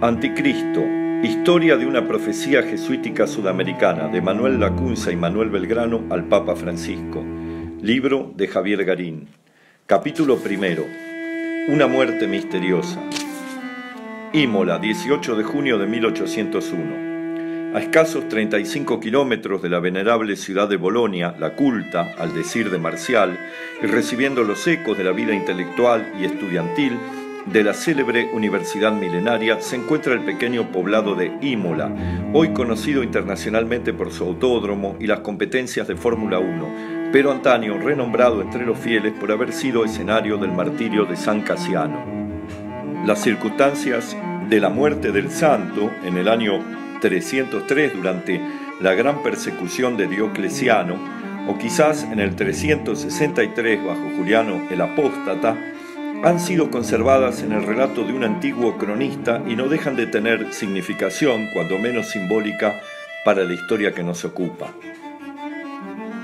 Anticristo, Historia de una profecía jesuítica sudamericana de Manuel Lacunza y Manuel Belgrano al Papa Francisco. Libro de Javier Garín. Capítulo primero. Una muerte misteriosa. Imola, 18 de junio de 1801. A escasos 35 kilómetros de la venerable ciudad de Bolonia, la culta, al decir de Marcial, y recibiendo los ecos de la vida intelectual y estudiantil, de la célebre Universidad Milenaria se encuentra el pequeño poblado de Imola, hoy conocido internacionalmente por su autódromo y las competencias de Fórmula 1, pero antaño renombrado entre los fieles por haber sido escenario del martirio de San Casiano. Las circunstancias de la muerte del santo en el año 303 durante la gran persecución de Diocleciano, o quizás en el 363 bajo Juliano el Apóstata, han sido conservadas en el relato de un antiguo cronista y no dejan de tener significación, cuando menos simbólica, para la historia que nos ocupa.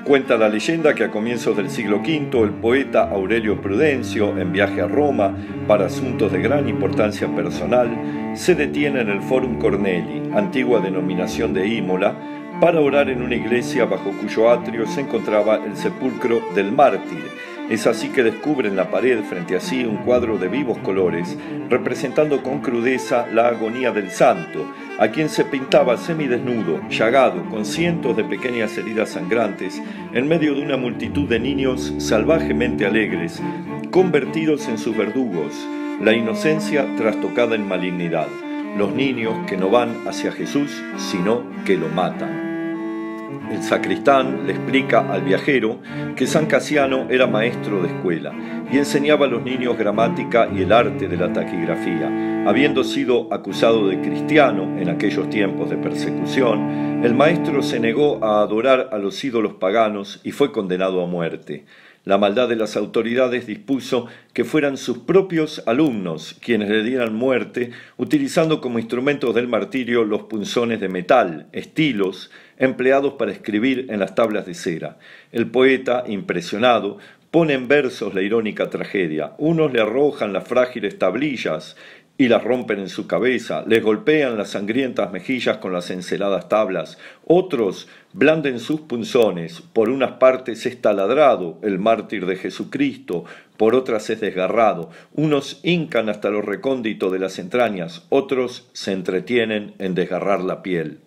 Cuenta la leyenda que a comienzos del siglo V el poeta Aurelio Prudencio, en viaje a Roma para asuntos de gran importancia personal, se detiene en el Forum Corneli, antigua denominación de Ímola... para orar en una iglesia bajo cuyo atrio se encontraba el sepulcro del mártir, es así que descubren en la pared frente a sí un cuadro de vivos colores, representando con crudeza la agonía del santo, a quien se pintaba semidesnudo, llagado, con cientos de pequeñas heridas sangrantes, en medio de una multitud de niños salvajemente alegres, convertidos en sus verdugos, la inocencia trastocada en malignidad, los niños que no van hacia Jesús, sino que lo matan. El sacristán le explica al viajero que San Casiano era maestro de escuela y enseñaba a los niños gramática y el arte de la taquigrafía. Habiendo sido acusado de cristiano en aquellos tiempos de persecución, el maestro se negó a adorar a los ídolos paganos y fue condenado a muerte. La maldad de las autoridades dispuso que fueran sus propios alumnos quienes le dieran muerte, utilizando como instrumentos del martirio los punzones de metal, estilos, empleados para escribir en las tablas de cera. El poeta, impresionado, pone en versos la irónica tragedia. Unos le arrojan las frágiles tablillas y las rompen en su cabeza, les golpean las sangrientas mejillas con las enceladas tablas, otros blanden sus punzones, por unas partes es taladrado el mártir de Jesucristo, por otras es desgarrado, unos hincan hasta lo recóndito de las entrañas, otros se entretienen en desgarrar la piel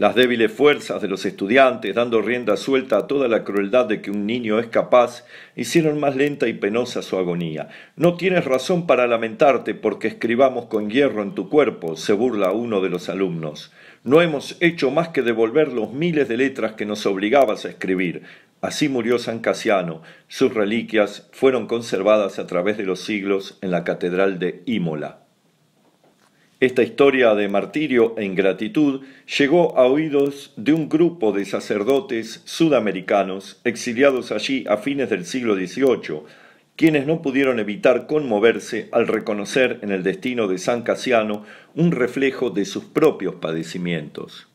las débiles fuerzas de los estudiantes, dando rienda suelta a toda la crueldad de que un niño es capaz, hicieron más lenta y penosa su agonía. No tienes razón para lamentarte porque escribamos con hierro en tu cuerpo, se burla uno de los alumnos. No hemos hecho más que devolver los miles de letras que nos obligabas a escribir. Así murió San Casiano. Sus reliquias fueron conservadas a través de los siglos en la catedral de Ímola. Esta historia de martirio e ingratitud llegó a oídos de un grupo de sacerdotes sudamericanos exiliados allí a fines del siglo XVIII, quienes no pudieron evitar conmoverse al reconocer en el destino de San Casiano un reflejo de sus propios padecimientos.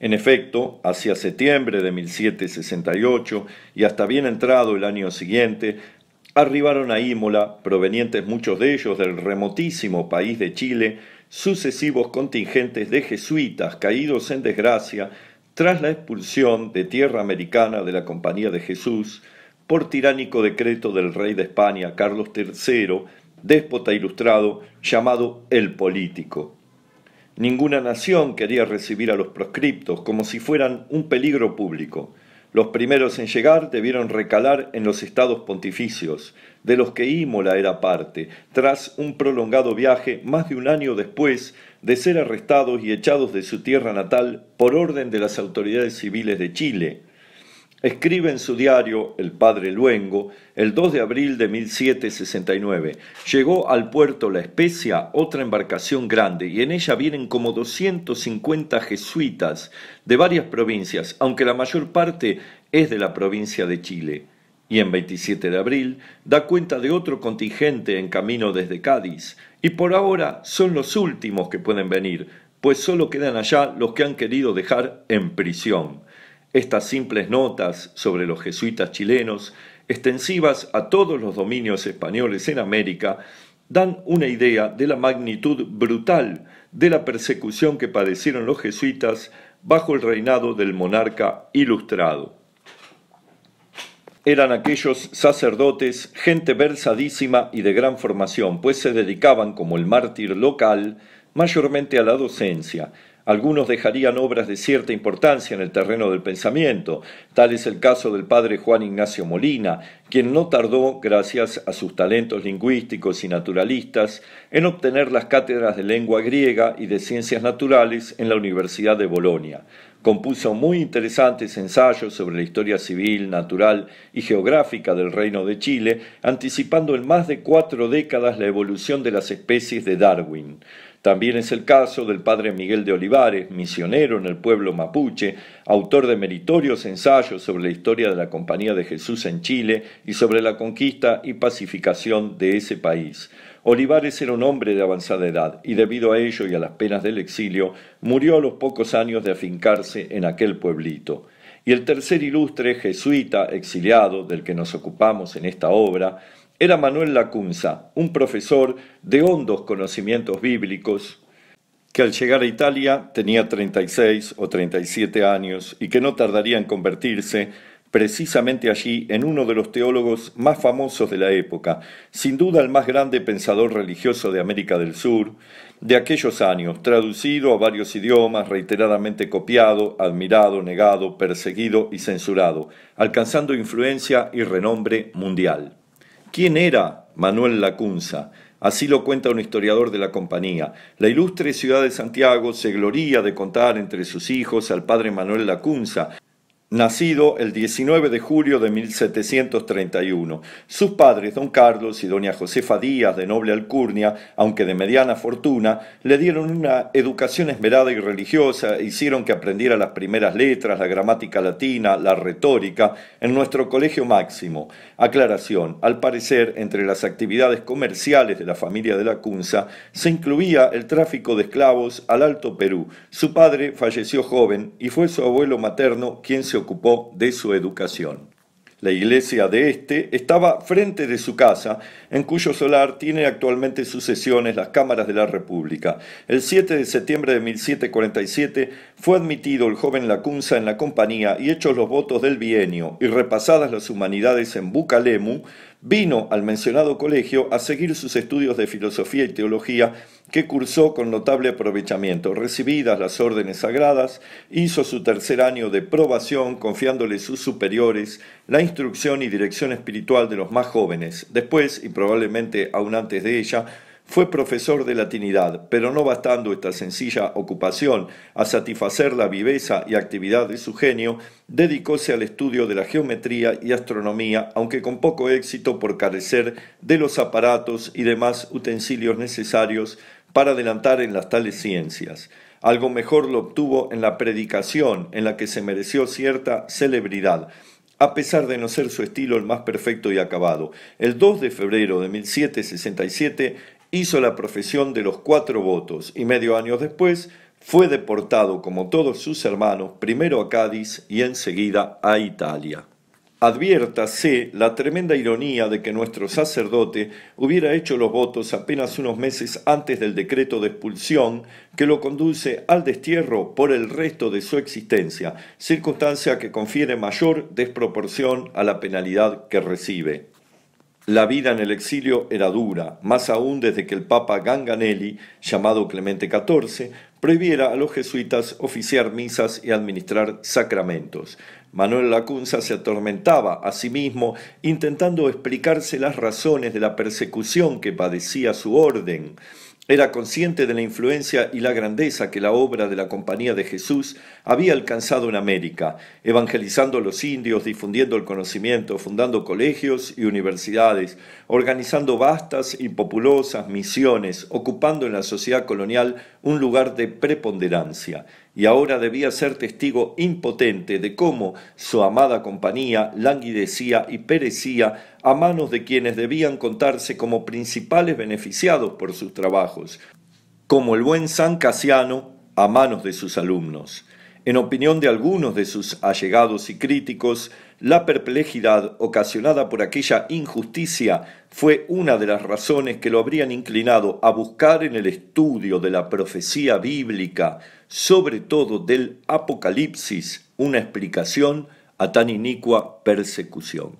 En efecto, hacia septiembre de 1768 y hasta bien entrado el año siguiente, arribaron a Imola, provenientes muchos de ellos del remotísimo país de Chile, sucesivos contingentes de jesuitas caídos en desgracia tras la expulsión de tierra americana de la Compañía de Jesús por tiránico decreto del rey de España Carlos III, déspota ilustrado llamado el político. Ninguna nación quería recibir a los proscriptos como si fueran un peligro público. Los primeros en llegar debieron recalar en los estados pontificios, de los que Ímola era parte, tras un prolongado viaje más de un año después de ser arrestados y echados de su tierra natal por orden de las autoridades civiles de Chile. Escribe en su diario El Padre Luengo el 2 de abril de 1769. Llegó al puerto La Especia otra embarcación grande y en ella vienen como 250 jesuitas de varias provincias, aunque la mayor parte es de la provincia de Chile. Y en 27 de abril da cuenta de otro contingente en camino desde Cádiz. Y por ahora son los últimos que pueden venir, pues solo quedan allá los que han querido dejar en prisión. Estas simples notas sobre los jesuitas chilenos, extensivas a todos los dominios españoles en América, dan una idea de la magnitud brutal de la persecución que padecieron los jesuitas bajo el reinado del monarca ilustrado. Eran aquellos sacerdotes gente versadísima y de gran formación, pues se dedicaban, como el mártir local, mayormente a la docencia, algunos dejarían obras de cierta importancia en el terreno del pensamiento, tal es el caso del padre Juan Ignacio Molina, quien no tardó, gracias a sus talentos lingüísticos y naturalistas, en obtener las cátedras de lengua griega y de ciencias naturales en la Universidad de Bolonia. Compuso muy interesantes ensayos sobre la historia civil, natural y geográfica del Reino de Chile, anticipando en más de cuatro décadas la evolución de las especies de Darwin. También es el caso del padre Miguel de Olivares, misionero en el pueblo mapuche, autor de meritorios ensayos sobre la historia de la Compañía de Jesús en Chile y sobre la conquista y pacificación de ese país. Olivares era un hombre de avanzada edad y debido a ello y a las penas del exilio murió a los pocos años de afincarse en aquel pueblito. Y el tercer ilustre jesuita exiliado del que nos ocupamos en esta obra era Manuel Lacunza, un profesor de hondos conocimientos bíblicos, que al llegar a Italia tenía 36 o 37 años y que no tardaría en convertirse precisamente allí en uno de los teólogos más famosos de la época, sin duda el más grande pensador religioso de América del Sur, de aquellos años, traducido a varios idiomas, reiteradamente copiado, admirado, negado, perseguido y censurado, alcanzando influencia y renombre mundial. ¿Quién era Manuel Lacunza? Así lo cuenta un historiador de la compañía. La ilustre ciudad de Santiago se gloría de contar entre sus hijos al padre Manuel Lacunza, nacido el 19 de julio de 1731. Sus padres, don Carlos y doña Josefa Díaz, de noble alcurnia, aunque de mediana fortuna, le dieron una educación esmerada y religiosa, hicieron que aprendiera las primeras letras, la gramática latina, la retórica, en nuestro colegio máximo. Aclaración, al parecer, entre las actividades comerciales de la familia de la Cunza, se incluía el tráfico de esclavos al Alto Perú. Su padre falleció joven y fue su abuelo materno quien se ocupó de su educación. La iglesia de este estaba frente de su casa, en cuyo solar tiene actualmente sus sesiones las cámaras de la República. El 7 de septiembre de 1747 fue admitido el joven Lacunza en la compañía y hechos los votos del bienio y repasadas las humanidades en Bucalemu, vino al mencionado colegio a seguir sus estudios de filosofía y teología que cursó con notable aprovechamiento. Recibidas las órdenes sagradas, hizo su tercer año de probación confiándole sus superiores la instrucción y dirección espiritual de los más jóvenes. Después, y probablemente aún antes de ella, fue profesor de latinidad, pero no bastando esta sencilla ocupación a satisfacer la viveza y actividad de su genio, dedicóse al estudio de la geometría y astronomía, aunque con poco éxito por carecer de los aparatos y demás utensilios necesarios para adelantar en las tales ciencias. Algo mejor lo obtuvo en la predicación, en la que se mereció cierta celebridad, a pesar de no ser su estilo el más perfecto y acabado. El 2 de febrero de 1767 hizo la profesión de los cuatro votos y medio año después fue deportado como todos sus hermanos, primero a Cádiz y enseguida a Italia. Adviértase la tremenda ironía de que nuestro sacerdote hubiera hecho los votos apenas unos meses antes del decreto de expulsión que lo conduce al destierro por el resto de su existencia, circunstancia que confiere mayor desproporción a la penalidad que recibe. La vida en el exilio era dura, más aún desde que el Papa Ganganelli, llamado Clemente XIV, prohibiera a los jesuitas oficiar misas y administrar sacramentos. Manuel Lacunza se atormentaba a sí mismo intentando explicarse las razones de la persecución que padecía su orden. Era consciente de la influencia y la grandeza que la obra de la Compañía de Jesús había alcanzado en América, evangelizando a los indios, difundiendo el conocimiento, fundando colegios y universidades, organizando vastas y populosas misiones, ocupando en la sociedad colonial un lugar de preponderancia y ahora debía ser testigo impotente de cómo su amada compañía languidecía y perecía a manos de quienes debían contarse como principales beneficiados por sus trabajos, como el buen San Casiano a manos de sus alumnos. En opinión de algunos de sus allegados y críticos, la perplejidad ocasionada por aquella injusticia fue una de las razones que lo habrían inclinado a buscar en el estudio de la profecía bíblica, sobre todo del Apocalipsis, una explicación a tan inicua persecución.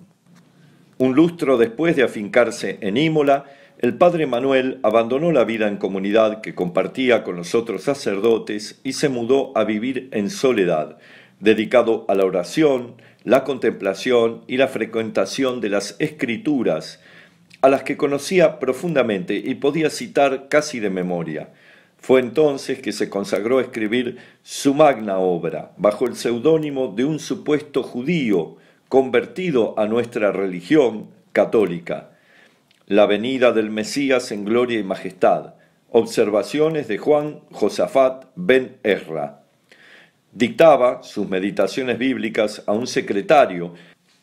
Un lustro después de afincarse en ímola el padre Manuel abandonó la vida en comunidad que compartía con los otros sacerdotes y se mudó a vivir en soledad, dedicado a la oración, la contemplación y la frecuentación de las escrituras, a las que conocía profundamente y podía citar casi de memoria. Fue entonces que se consagró a escribir su magna obra, bajo el seudónimo de un supuesto judío convertido a nuestra religión católica. La venida del Mesías en gloria y majestad. Observaciones de Juan Josafat Ben Erra. Dictaba sus meditaciones bíblicas a un secretario,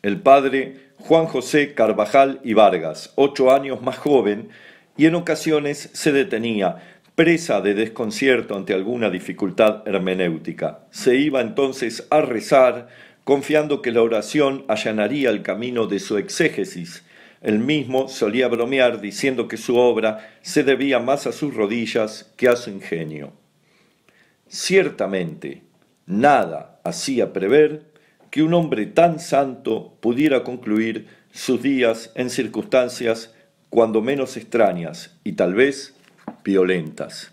el padre Juan José Carvajal y Vargas, ocho años más joven, y en ocasiones se detenía, presa de desconcierto ante alguna dificultad hermenéutica. Se iba entonces a rezar, confiando que la oración allanaría el camino de su exégesis el mismo solía bromear diciendo que su obra se debía más a sus rodillas que a su ingenio. Ciertamente, nada hacía prever que un hombre tan santo pudiera concluir sus días en circunstancias cuando menos extrañas y tal vez violentas.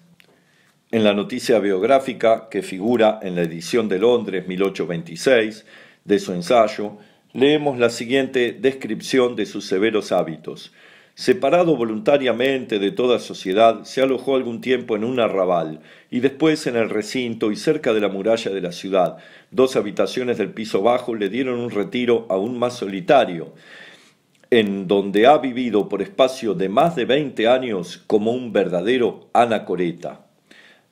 En la noticia biográfica que figura en la edición de Londres 1826 de su ensayo, leemos la siguiente descripción de sus severos hábitos. Separado voluntariamente de toda sociedad, se alojó algún tiempo en un arrabal y después en el recinto y cerca de la muralla de la ciudad. Dos habitaciones del piso bajo le dieron un retiro aún más solitario, en donde ha vivido por espacio de más de 20 años como un verdadero anacoreta.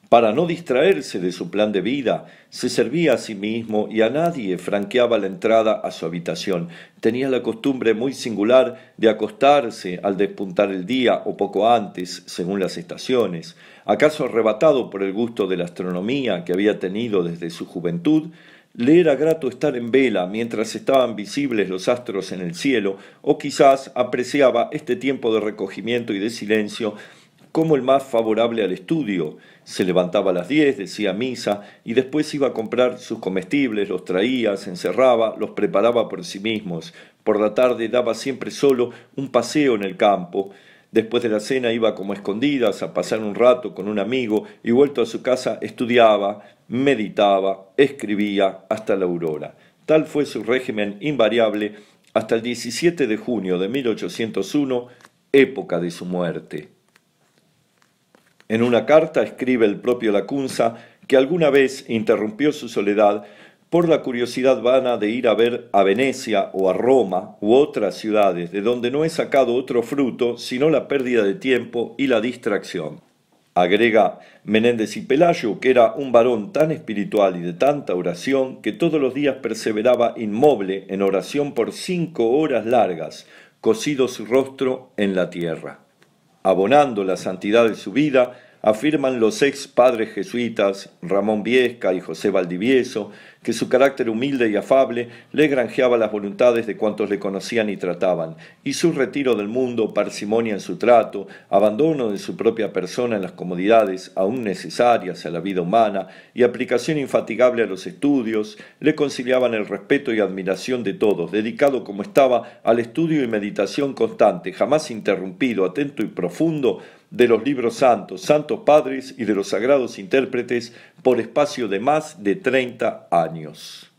Para no distraerse de su plan de vida, se servía a sí mismo y a nadie franqueaba la entrada a su habitación. Tenía la costumbre muy singular de acostarse al despuntar el día o poco antes, según las estaciones. Acaso arrebatado por el gusto de la astronomía que había tenido desde su juventud, le era grato estar en vela mientras estaban visibles los astros en el cielo, o quizás apreciaba este tiempo de recogimiento y de silencio como el más favorable al estudio se levantaba a las 10, decía misa, y después iba a comprar sus comestibles, los traía, se encerraba, los preparaba por sí mismos. Por la tarde daba siempre solo un paseo en el campo. Después de la cena iba como escondidas a pasar un rato con un amigo y vuelto a su casa estudiaba, meditaba, escribía hasta la aurora. Tal fue su régimen invariable hasta el 17 de junio de 1801, época de su muerte. En una carta escribe el propio Lacunza que alguna vez interrumpió su soledad por la curiosidad vana de ir a ver a Venecia o a Roma u otras ciudades, de donde no he sacado otro fruto sino la pérdida de tiempo y la distracción. Agrega Menéndez y Pelayo que era un varón tan espiritual y de tanta oración que todos los días perseveraba inmóvil en oración por cinco horas largas, cosido su rostro en la tierra abonando la santidad de su vida, afirman los ex padres jesuitas Ramón Viesca y José Valdivieso, que su carácter humilde y afable le granjeaba las voluntades de cuantos le conocían y trataban, y su retiro del mundo, parsimonia en su trato, abandono de su propia persona en las comodidades aún necesarias a la vida humana y aplicación infatigable a los estudios, le conciliaban el respeto y admiración de todos, dedicado como estaba al estudio y meditación constante, jamás interrumpido, atento y profundo, de los libros santos, santos padres y de los sagrados intérpretes por espacio de más de 30 años.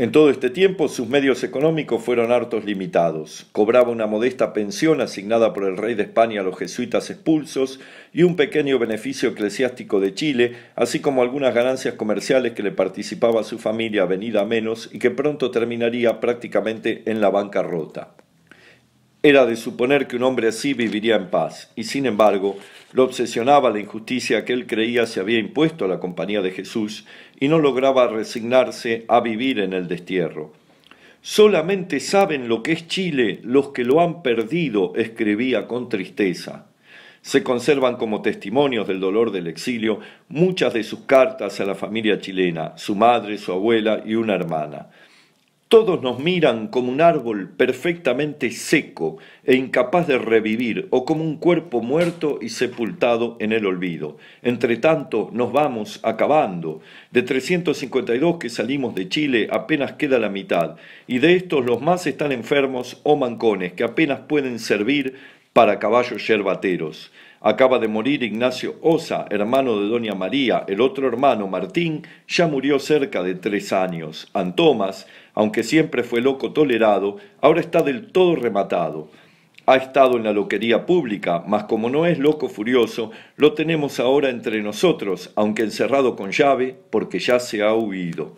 En todo este tiempo sus medios económicos fueron hartos limitados. Cobraba una modesta pensión asignada por el rey de España a los jesuitas expulsos y un pequeño beneficio eclesiástico de Chile, así como algunas ganancias comerciales que le participaba su familia venida a menos y que pronto terminaría prácticamente en la bancarrota. Era de suponer que un hombre así viviría en paz, y sin embargo lo obsesionaba la injusticia que él creía se había impuesto a la compañía de Jesús y no lograba resignarse a vivir en el destierro. Solamente saben lo que es Chile los que lo han perdido, escribía con tristeza. Se conservan como testimonios del dolor del exilio muchas de sus cartas a la familia chilena, su madre, su abuela y una hermana. Todos nos miran como un árbol perfectamente seco e incapaz de revivir o como un cuerpo muerto y sepultado en el olvido. Entre tanto, nos vamos acabando. De 352 que salimos de Chile apenas queda la mitad y de estos los más están enfermos o mancones que apenas pueden servir para caballos yerbateros. Acaba de morir Ignacio Osa, hermano de Doña María, el otro hermano Martín ya murió cerca de tres años. Antomas, aunque siempre fue loco tolerado, ahora está del todo rematado. Ha estado en la loquería pública, mas como no es loco furioso, lo tenemos ahora entre nosotros, aunque encerrado con llave, porque ya se ha huido.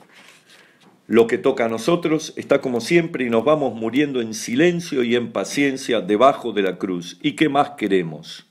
Lo que toca a nosotros está como siempre y nos vamos muriendo en silencio y en paciencia debajo de la cruz. ¿Y qué más queremos?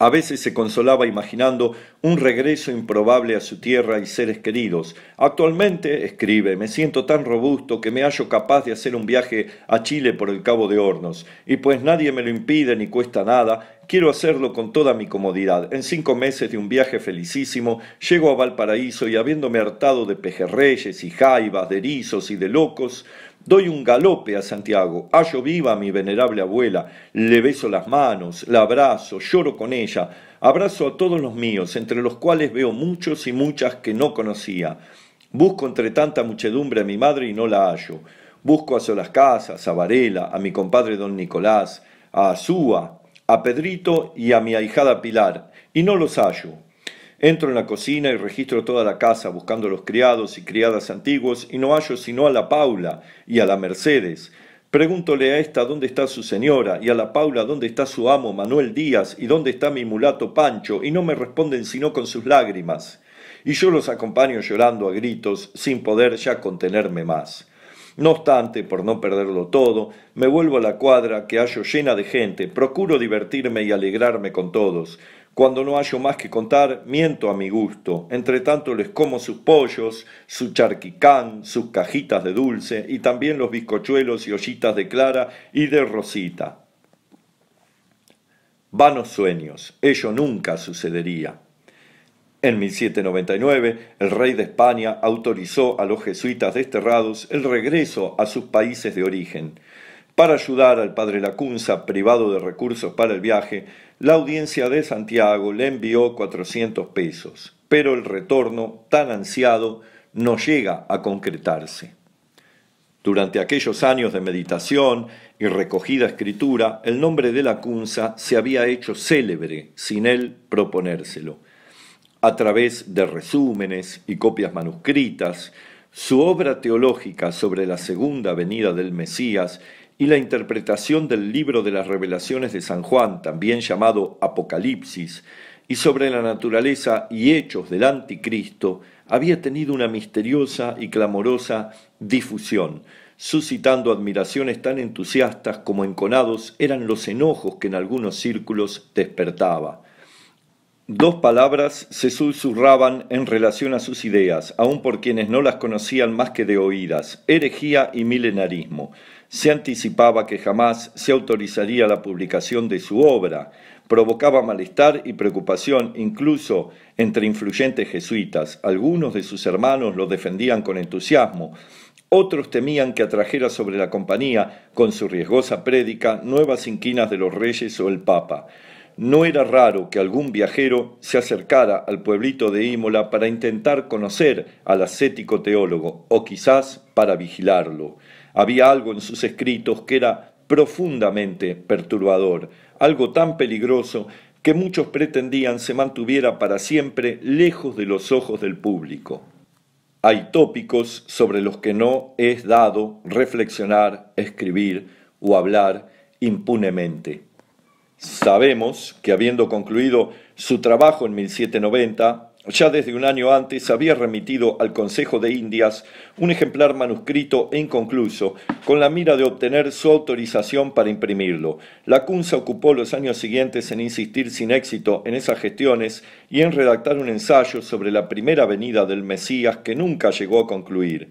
A veces se consolaba imaginando un regreso improbable a su tierra y seres queridos. Actualmente, escribe, me siento tan robusto que me hallo capaz de hacer un viaje a Chile por el Cabo de Hornos. Y pues nadie me lo impide ni cuesta nada, quiero hacerlo con toda mi comodidad. En cinco meses de un viaje felicísimo, llego a Valparaíso y habiéndome hartado de pejerreyes y jaivas, de erizos y de locos, Doy un galope a Santiago, hallo viva a mi venerable abuela, le beso las manos, la abrazo, lloro con ella, abrazo a todos los míos, entre los cuales veo muchos y muchas que no conocía. Busco entre tanta muchedumbre a mi madre y no la hallo. Busco a Solas Casas, a Varela, a mi compadre don Nicolás, a Azúa, a Pedrito y a mi ahijada Pilar, y no los hallo. Entro en la cocina y registro toda la casa buscando los criados y criadas antiguos y no hallo sino a la Paula y a la Mercedes. Pregúntole a esta dónde está su señora y a la Paula dónde está su amo Manuel Díaz y dónde está mi mulato Pancho y no me responden sino con sus lágrimas. Y yo los acompaño llorando a gritos sin poder ya contenerme más. No obstante, por no perderlo todo, me vuelvo a la cuadra que hallo llena de gente, procuro divertirme y alegrarme con todos. Cuando no hallo más que contar, miento a mi gusto. Entre tanto les como sus pollos, su charquicán, sus cajitas de dulce y también los bizcochuelos y ollitas de clara y de rosita. Vanos sueños, ello nunca sucedería. En 1799, el rey de España autorizó a los jesuitas desterrados el regreso a sus países de origen. Para ayudar al padre Lacunza, privado de recursos para el viaje, la audiencia de Santiago le envió 400 pesos, pero el retorno, tan ansiado, no llega a concretarse. Durante aquellos años de meditación y recogida escritura, el nombre de Lacunza se había hecho célebre sin él proponérselo. A través de resúmenes y copias manuscritas, su obra teológica sobre la segunda venida del Mesías y la interpretación del libro de las revelaciones de San Juan, también llamado Apocalipsis, y sobre la naturaleza y hechos del anticristo, había tenido una misteriosa y clamorosa difusión, suscitando admiraciones tan entusiastas como enconados eran los enojos que en algunos círculos despertaba. Dos palabras se susurraban en relación a sus ideas, aun por quienes no las conocían más que de oídas, herejía y milenarismo. Se anticipaba que jamás se autorizaría la publicación de su obra. Provocaba malestar y preocupación incluso entre influyentes jesuitas. Algunos de sus hermanos lo defendían con entusiasmo. Otros temían que atrajera sobre la compañía, con su riesgosa prédica, nuevas inquinas de los reyes o el papa no era raro que algún viajero se acercara al pueblito de Imola para intentar conocer al ascético teólogo o quizás para vigilarlo. Había algo en sus escritos que era profundamente perturbador, algo tan peligroso que muchos pretendían se mantuviera para siempre lejos de los ojos del público. Hay tópicos sobre los que no es dado reflexionar, escribir o hablar impunemente. Sabemos que habiendo concluido su trabajo en 1790, ya desde un año antes había remitido al Consejo de Indias un ejemplar manuscrito e inconcluso, con la mira de obtener su autorización para imprimirlo. La Cunza ocupó los años siguientes en insistir sin éxito en esas gestiones y en redactar un ensayo sobre la primera venida del Mesías que nunca llegó a concluir.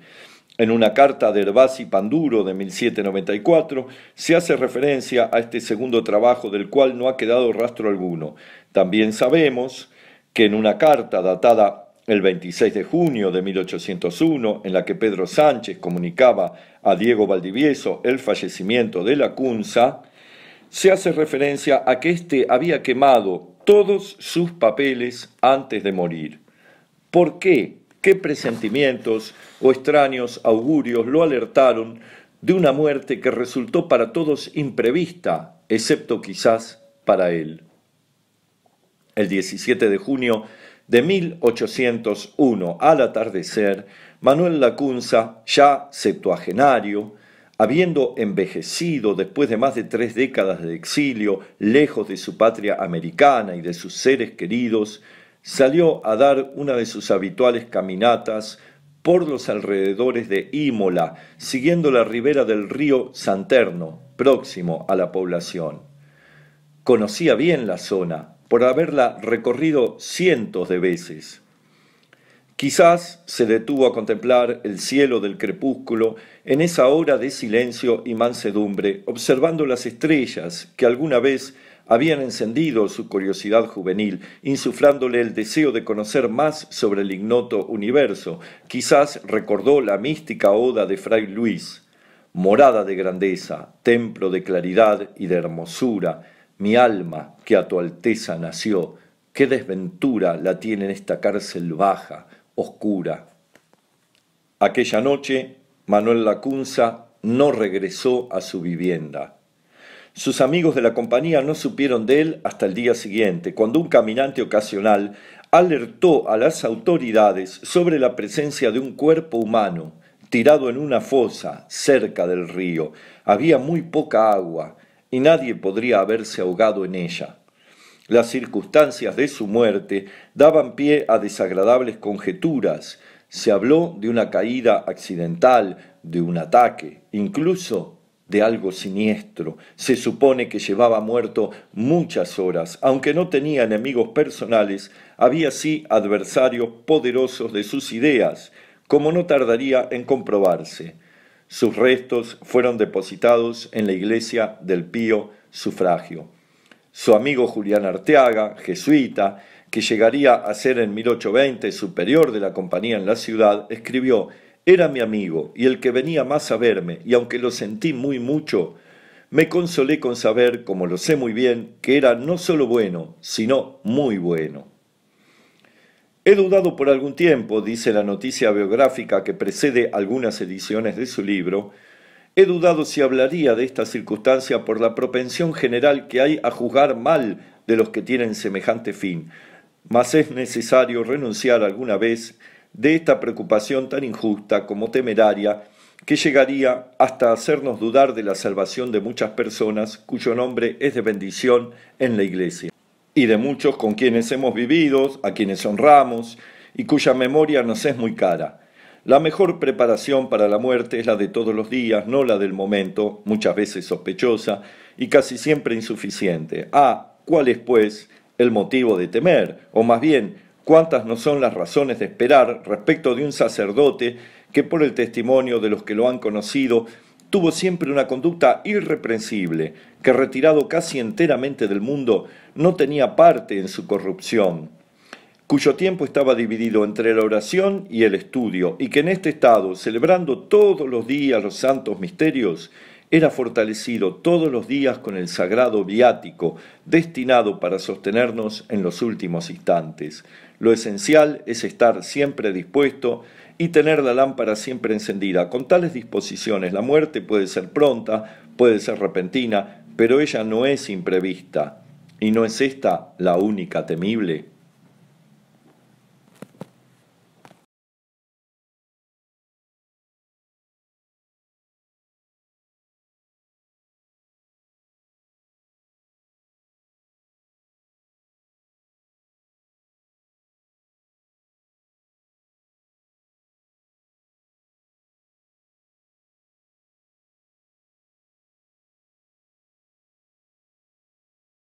En una carta de Herbasi Panduro de 1794 se hace referencia a este segundo trabajo del cual no ha quedado rastro alguno. También sabemos que en una carta datada el 26 de junio de 1801, en la que Pedro Sánchez comunicaba a Diego Valdivieso el fallecimiento de la Cunza, se hace referencia a que éste había quemado todos sus papeles antes de morir. ¿Por qué qué presentimientos o extraños augurios lo alertaron de una muerte que resultó para todos imprevista, excepto quizás para él. El 17 de junio de 1801, al atardecer, Manuel Lacunza, ya septuagenario, habiendo envejecido después de más de tres décadas de exilio, lejos de su patria americana y de sus seres queridos, salió a dar una de sus habituales caminatas por los alrededores de Imola, siguiendo la ribera del río Santerno, próximo a la población. Conocía bien la zona, por haberla recorrido cientos de veces. Quizás se detuvo a contemplar el cielo del crepúsculo en esa hora de silencio y mansedumbre, observando las estrellas que alguna vez habían encendido su curiosidad juvenil, insuflándole el deseo de conocer más sobre el ignoto universo. Quizás recordó la mística oda de Fray Luis, morada de grandeza, templo de claridad y de hermosura, mi alma que a tu alteza nació, qué desventura la tiene en esta cárcel baja, oscura. Aquella noche, Manuel Lacunza no regresó a su vivienda. Sus amigos de la compañía no supieron de él hasta el día siguiente, cuando un caminante ocasional alertó a las autoridades sobre la presencia de un cuerpo humano tirado en una fosa cerca del río. Había muy poca agua y nadie podría haberse ahogado en ella. Las circunstancias de su muerte daban pie a desagradables conjeturas. Se habló de una caída accidental, de un ataque, incluso de algo siniestro. Se supone que llevaba muerto muchas horas. Aunque no tenía enemigos personales, había sí adversarios poderosos de sus ideas, como no tardaría en comprobarse. Sus restos fueron depositados en la iglesia del Pío Sufragio. Su amigo Julián Arteaga, jesuita, que llegaría a ser en 1820 superior de la compañía en la ciudad, escribió era mi amigo y el que venía más a verme, y aunque lo sentí muy mucho, me consolé con saber, como lo sé muy bien, que era no solo bueno, sino muy bueno. He dudado por algún tiempo, dice la noticia biográfica que precede algunas ediciones de su libro, he dudado si hablaría de esta circunstancia por la propensión general que hay a juzgar mal de los que tienen semejante fin, mas es necesario renunciar alguna vez de esta preocupación tan injusta como temeraria que llegaría hasta hacernos dudar de la salvación de muchas personas cuyo nombre es de bendición en la Iglesia, y de muchos con quienes hemos vivido, a quienes honramos, y cuya memoria nos es muy cara. La mejor preparación para la muerte es la de todos los días, no la del momento, muchas veces sospechosa y casi siempre insuficiente. Ah, ¿cuál es, pues, el motivo de temer? O más bien, cuántas no son las razones de esperar respecto de un sacerdote que por el testimonio de los que lo han conocido tuvo siempre una conducta irreprensible, que retirado casi enteramente del mundo no tenía parte en su corrupción, cuyo tiempo estaba dividido entre la oración y el estudio, y que en este estado, celebrando todos los días los santos misterios, era fortalecido todos los días con el sagrado viático destinado para sostenernos en los últimos instantes. Lo esencial es estar siempre dispuesto y tener la lámpara siempre encendida. Con tales disposiciones la muerte puede ser pronta, puede ser repentina, pero ella no es imprevista. ¿Y no es esta la única temible?